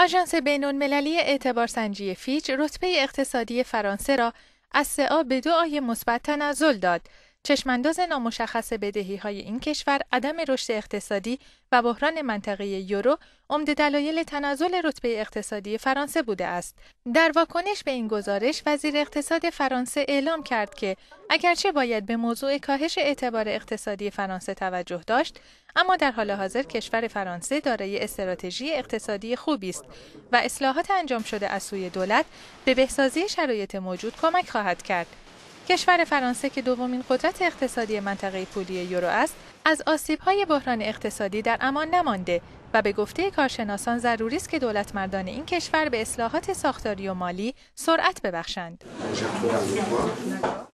آژانس بین‌المللی اعتبارسنجی فیچ رتبه اقتصادی فرانسه را از سه به دو آی مثبت تنزل داد چشمانداز نامشخص بدهی های این کشور عدم رشد اقتصادی و بحران منطقه یورو عمده دلایل تنزل رتبه اقتصادی فرانسه بوده است. در واکنش به این گزارش وزیر اقتصاد فرانسه اعلام کرد که اگرچه باید به موضوع کاهش اعتبار اقتصادی فرانسه توجه داشت، اما در حال حاضر کشور فرانسه دارای استراتژی اقتصادی خوبی است و اصلاحات انجام شده از سوی دولت به بهسازی شرایط موجود کمک خواهد کرد. کشور فرانسه که دومین قدرت اقتصادی منطقه پولی یورو است از های بحران اقتصادی در امان نمانده و به گفته کارشناسان ضروری است که دولت مردان این کشور به اصلاحات ساختاری و مالی سرعت ببخشند.